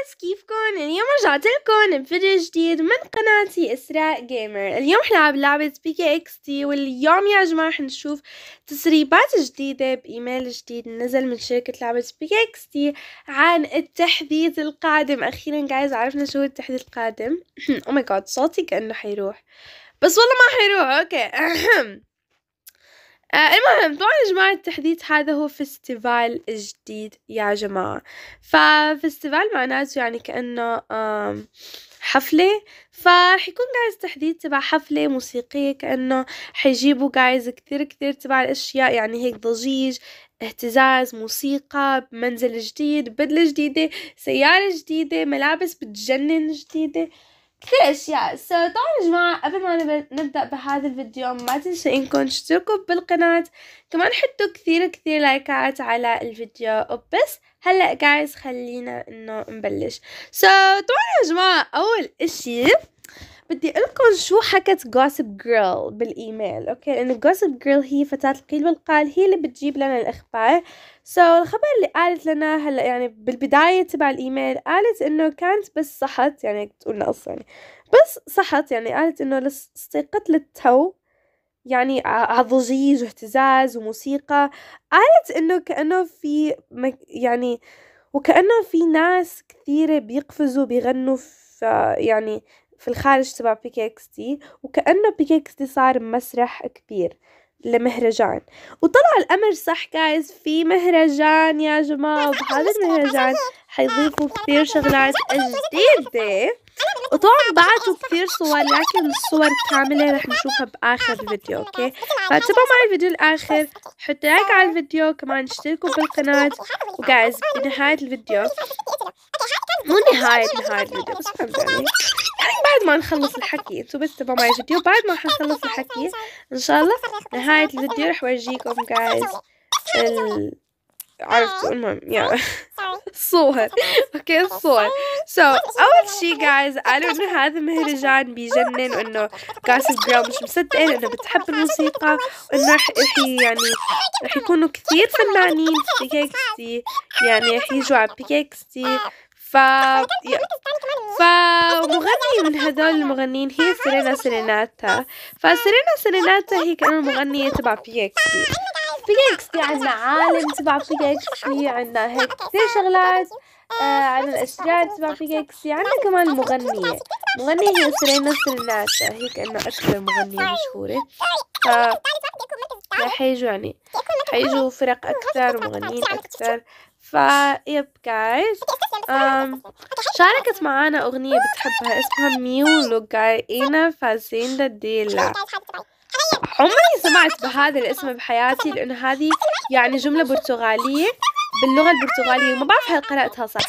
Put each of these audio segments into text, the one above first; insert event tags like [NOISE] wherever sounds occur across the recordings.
جايز كيفكن اليوم رجعت لكم بفيديو جديد من قناتي اسراء جيمر اليوم حنلعب لعبة بي كي اكس تي واليوم يا جماعة حنشوف تسريبات جديدة بايميل جديد نزل من شركة لعبة بي كي اكس تي عن التحديث القادم اخيرا جايز عرفنا شو التحديث القادم او ماي جاد صوتي كأنه حيروح بس والله ما حيروح اوكي [CLEARS THROAT] آه المهم طبعا يا جماعة التحديث هذا هو فيستيفال جديد يا جماعة ففيستيفال معناته يعني كأنه حفلة فرح يكون جايز تحديد تبع حفلة موسيقية كأنه حيجيبوا جايز كتير كتير تبع الأشياء يعني هيك ضجيج اهتزاز موسيقى منزل جديد بدلة جديدة سيارة جديدة ملابس بتجنن جديدة كثير اشياء سو so, طبعا يا جماعه قبل ما نبدا بهذا الفيديو ما تنسوا انكم تشتركوا بالقناه كمان حطوا كثير كثير لايكات على الفيديو وبس هلا جايز خلينا انه نبلش سو so, طبعا يا جماعه اول اشي بدي اقول لكم شو حكت جوسب جيرل بالايميل اوكي لانه جوسب جيرل هي فتاه القيل والقال هي اللي بتجيب لنا الاخبار سو so, الخبر اللي قالت لنا هلا يعني بالبداية تبع الإيميل قالت إنه كانت بس صحت يعني تقول نقص قصة يعني بس صحت يعني قالت إنه استيقظت للتو يعني عضجيج واهتزاز وموسيقى قالت إنه كأنه في مك يعني وكأنه في ناس كثيرة بيقفزوا بيغنوا في يعني في الخارج تبع بيكيكستي وكأنه بيكيكستي صار مسرح كبير لمهرجان وطلع الأمر صح جايز في مهرجان يا جماعة وبهذا المهرجان حيضيفوا كثير شغلات جديدة وطبعا بعتوا كثير صور لكن الصور كاملة رح نشوفها بآخر الفيديو اوكي فتابعوا معي الفيديو الآخر حطوا لايك على الفيديو كمان اشتركوا بالقناة وجايز بنهاية الفيديو مو نهاية نهاية الفيديو بس بعد ما نخلص الحكي انتو بس تبعوا معي فيديو بعد ما حنخلص الحكي ان شاء الله نهاية الفيديو رح ورجيكم جايز ال... عرفتوا آه. المهم يا الصور اوكي الصور سو اول شي جايز قالوا انه هذا مهرجان بيجنن وانه جاسب جيرل مش مصدقين انه بتحب [LAUGHS] الموسيقى وانه رح يعني رح يكونوا كثير فنانين في بيكيكستي يعني رح يجوا على [LAUGHS] بيكيكستي آه. ف فمغني من هذول المغنيين هي سيرينا سيريناتا فسيرينا سيريناتا هي كمان مغنية تبع بي اكس بيكيكس في [LAUGHS] يعني عنا عالم تبع بيكيكس في عنا هيك كثير شغلات آه،, آه عن الأشجار تبع في يعني عنا كمان مغنية مغنية هي [LAUGHS] سرينا نصر الناس هيك إنه اشهر مغنية مشهورة ف رح يجوا يعني حيجوا فرق أكثر ومغنيين أكثر فيب جايز شاركت معانا أغنية بتحبها اسمها ميو اينا فازيندا ديلا عمري سمعت بهذا الاسم بحياتي لأن هذه يعني جملة برتغالية باللغة البرتغالية وما بعرف هل قرأتها صح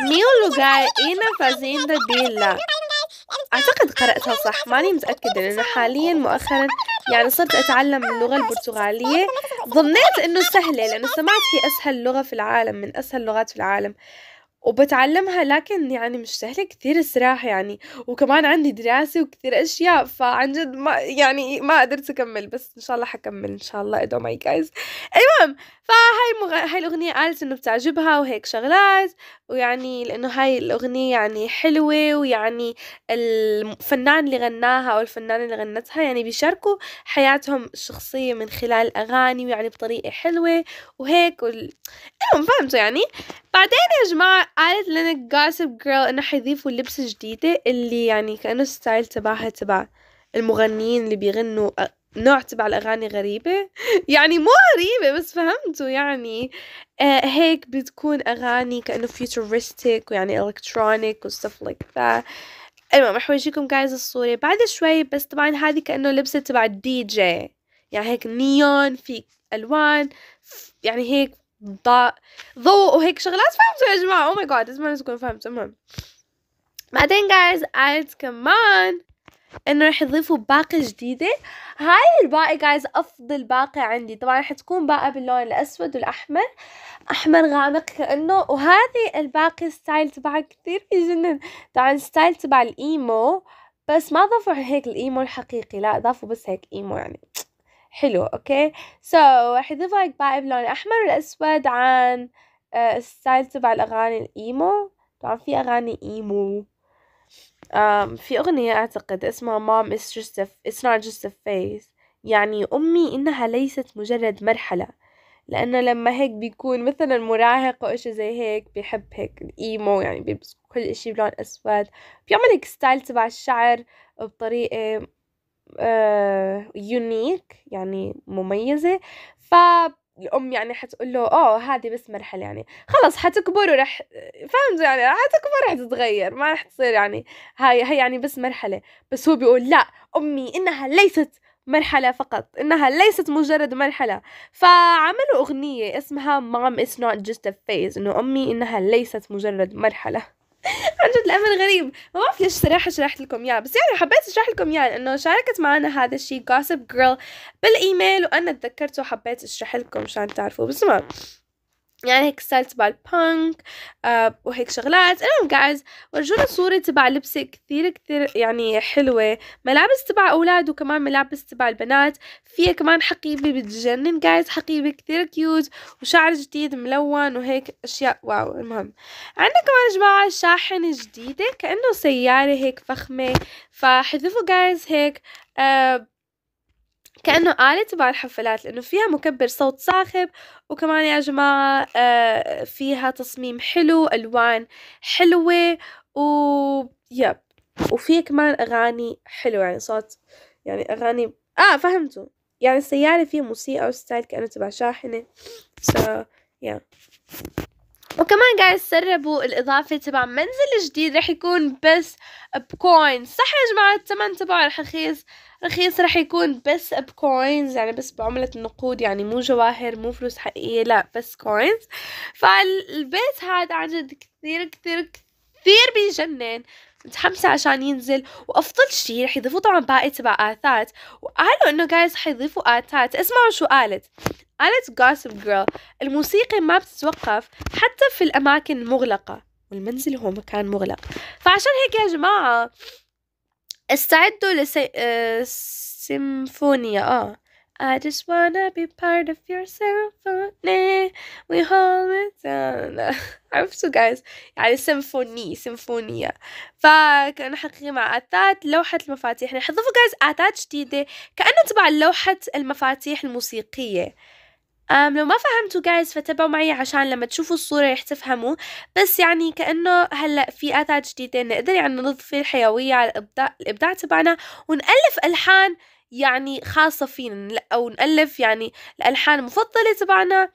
ميو لوغار إينا فازيندا بيلا أعتقد قرأتها صح ماني متأكدة لأن حاليا مؤخرا يعني صرت أتعلم اللغة البرتغالية ظنيت إنه سهلة لأنه سمعت هي أسهل لغة في العالم من أسهل لغات في العالم وبتعلمها لكن يعني مش سهلة كثير الصراحة يعني وكمان عندي دراسة وكثير أشياء فعن جد ما يعني ما قدرت أكمل بس إن شاء الله حكمل إن شاء الله إدو ماي جايز المهم فهاي مغ... هاي الأغنية قالت إنه بتعجبها وهيك شغلات ويعني لأنه هاي الأغنية يعني حلوة ويعني الفنان اللي غناها أو الفنانة اللي غنتها يعني بيشاركوا حياتهم الشخصية من خلال أغاني ويعني بطريقة حلوة وهيك وال... المهم فهمتوا يعني بعدين يا جماعة قالت لنا الجاسب جيرل انه حيضيفوا لبس جديدة اللي يعني كأنه ستايل تبعها تبع المغنيين اللي بيغنوا نوع تبع الأغاني غريبة [LAUGHS] يعني مو غريبة بس فهمتوا يعني آه هيك بتكون أغاني كأنه futuristic ويعني electronic وstuff like that المهم رح اورجيكم جايز الصورة بعد شوي بس طبعا هذه كأنه لبسة تبع الدي جي يعني هيك نيون في ألوان يعني هيك ضوء وهيك شغلات فهمتوا يا جماعه او ماي جاد اتمنى تكونوا فهمتوا المهم بعدين جايز قالت كمان انه رح يضيفوا باقة جديدة هاي الباقة جايز افضل باقة عندي طبعا رح تكون باقة باللون الاسود والاحمر احمر غامق كانه وهذه الباقة ستايل تبعها كثير بجنن طبعا ستايل تبع الايمو بس ما ضافوا هيك الايمو الحقيقي لا ضافوا بس هيك ايمو يعني حلو اوكي سو رح لك بقى بلون الاحمر والاسود عن آه، الستايل تبع الاغاني الايمو طبعا في اغاني ايمو um, في اغنية اعتقد اسمها مام اتس جست اتس نوت جست ا فيس يعني امي انها ليست مجرد مرحلة لانه لما هيك بيكون مثلا مراهق او اشي زي هيك بيحب هيك الايمو يعني بيلبس كل اشي بلون اسود بيعمل هيك ستايل تبع الشعر بطريقة يونيك آه، يعني مميزة ف الام يعني حتقول له اه هذه بس مرحله يعني خلص حتكبر ورح فهمتوا يعني حتكبر رح تتغير ما رح تصير يعني هاي هي يعني بس مرحله بس هو بيقول لا امي انها ليست مرحلة فقط إنها ليست مجرد مرحلة فعملوا أغنية اسمها Mom is not just a phase إنه أمي إنها ليست مجرد مرحلة عن جد الامل غريب ما بعرف ليش صراحه شرحت لكم اياه بس يعني حبيت اشرح لكم اياه لانه شاركت معنا هذا الشيء جوسب جيرل بالايميل وانا تذكرته وحبيت اشرح لكم مشان تعرفوا بس ما يعني هيك ستايل تبع البانك آه، وهيك شغلات المهم جايز ورجونا صورة تبع لبسة كثير كثير يعني حلوة ملابس تبع أولاد وكمان ملابس تبع البنات فيها كمان حقيبة بتجنن جايز حقيبة كثير كيوت وشعر جديد ملون وهيك أشياء واو المهم عندنا كمان يا جماعة شاحنة جديدة كأنه سيارة هيك فخمة فحذفوا جايز هيك آه كأنه آلة تبع الحفلات لأنه فيها مكبر صوت صاخب وكمان يا جماعة آه، فيها تصميم حلو ألوان حلوة و يب وفيها كمان أغاني حلوة يعني صوت يعني أغاني آه فهمتوا يعني السيارة فيها موسيقى وستايل كأنه تبع شاحنة so yeah وكمان قاعد تسربوا الإضافة تبع منزل جديد رح يكون بس بكوينز صح يا جماعة الثمن تبعه رح رخيص رخيص رح يكون بس بكوينز يعني بس بعملة النقود يعني مو جواهر مو فلوس حقيقية لا بس كوينز فالبيت هذا عن جد كثير كثير كثير بيجنن متحمسة عشان ينزل وأفضل شي رح يضيفوا طبعا باقي تبع آثات وقالوا إنه جايز حيضيفوا آثات اسمعوا شو قالت قالت جوسب جيرل الموسيقى ما بتتوقف حتى في الأماكن المغلقة والمنزل هو مكان مغلق فعشان هيك يا جماعة استعدوا لسي... آه... سيمفونيا آه I just wanna be part of your symphony we hold it down [LAUGHS] عرفتوا guys يعني سيمفوني سيمفونية فكان حقيقي مع أتات لوحة المفاتيح نحضفوا guys أتات جديدة كأنه تبع لوحة المفاتيح الموسيقية أم لو ما فهمتوا guys فتابعوا معي عشان لما تشوفوا الصورة رح تفهموا بس يعني كأنه هلأ في آتات جديدة نقدر يعني نضفي الحيوية على الإبداع, الإبداع تبعنا ونألف ألحان يعني خاصة فينا أو نألف يعني الألحان المفضلة تبعنا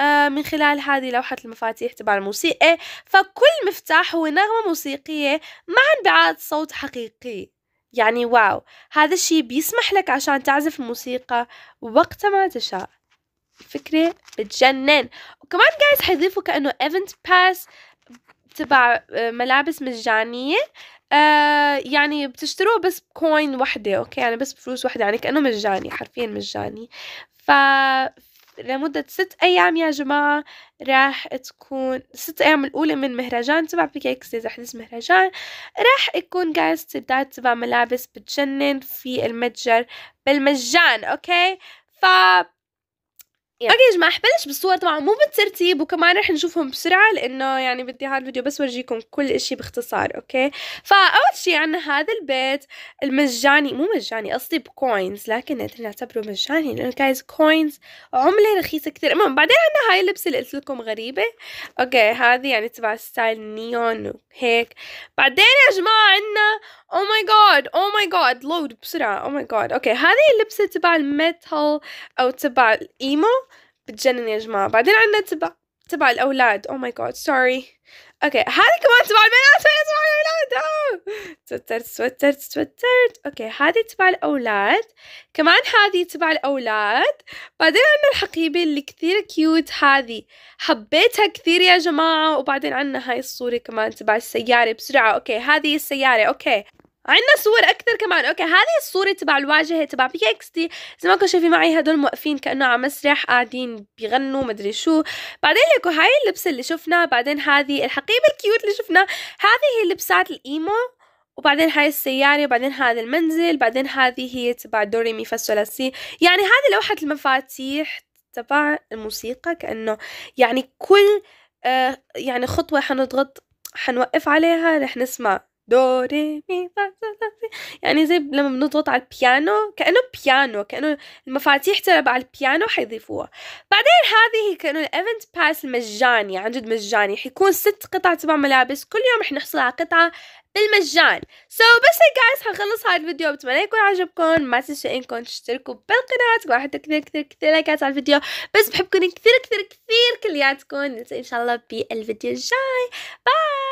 آه، من خلال هذه لوحة المفاتيح تبع الموسيقى فكل مفتاح هو نغمة موسيقية مع انبعاث صوت حقيقي يعني واو هذا الشي بيسمح لك عشان تعزف الموسيقى وقت ما تشاء فكرة بتجنن وكمان جايز حيضيفوا كأنه ايفنت باس تبع آه، ملابس مجانية آه، يعني بتشتروه بس بكوين وحدة اوكي يعني بس بفلوس وحدة يعني كأنه مجاني حرفيا مجاني ف لمدة ست أيام يا جماعة راح تكون ست أيام الأولى من مهرجان تبع بيكيكس حدث مهرجان راح يكون جايز تبدأ تبع ملابس بتجنن في المتجر بالمجان أوكي ف اوكي يا جماعه حبلش بالصور طبعا مو بالترتيب وكمان رح نشوفهم بسرعه لانه يعني بدي هذا الفيديو بس ورجيكم كل إشي باختصار اوكي فاول شيء عندنا هذا البيت المجاني مو مجاني قصدي بكوينز لكن نقدر نعتبره مجاني لانه جايز كوينز عمله رخيصه كثير المهم بعدين عندنا هاي اللبسه اللي قلت لكم غريبه اوكي هذه يعني تبع ستايل نيون وهيك بعدين يا جماعه عندنا او ماي جاد او ماي جاد لود بسرعه او ماي جاد اوكي هذه اللبسه تبع الميتال او تبع الايمو بتجنن يا جماعه بعدين عندنا تبع تبع الاولاد او ماي جاد سوري اوكي هذه كمان تبع البنات وهي تبع الاولاد توترت توترت توترت اوكي هذه تبع الاولاد كمان هذه تبع الاولاد بعدين عندنا الحقيبه اللي كثير كيوت هذه حبيتها كثير يا جماعه وبعدين عندنا هاي الصوره كمان تبع السياره بسرعه اوكي هذه السياره اوكي عندنا صور اكثر كمان اوكي هذه الصوره تبع الواجهه تبع بي اكس تي زي ما كنتوا شايفين معي هدول موقفين كانه على مسرح قاعدين بيغنوا مدري شو بعدين لكم هاي اللبسه اللي شفناها بعدين هذه الحقيبه الكيوت اللي شفناها هذه هي لبسات الايمو وبعدين هاي السيارة وبعدين هذا المنزل بعدين هذه هي تبع دوري مي فاسولاسي يعني هذه لوحة المفاتيح تبع الموسيقى كأنه يعني كل آه يعني خطوة حنضغط حنوقف عليها رح نسمع دو ري مي فا يعني زي لما بنضغط على البيانو كأنه بيانو كأنه المفاتيح تبع البيانو حيضيفوها بعدين هذه كأنه الايفنت باس المجاني عن جد مجاني حيكون ست قطع تبع ملابس كل يوم رح نحصل على قطعة بالمجان سو so, بس جايز حنخلص هذا الفيديو بتمنى يكون عجبكم ما تنسوا انكم تشتركوا بالقناة حتى كثير كثير كثير لايكات على الفيديو بس بحبكم كثير كثير كثير كلياتكم نلتقي ان شاء الله بالفيديو الجاي باي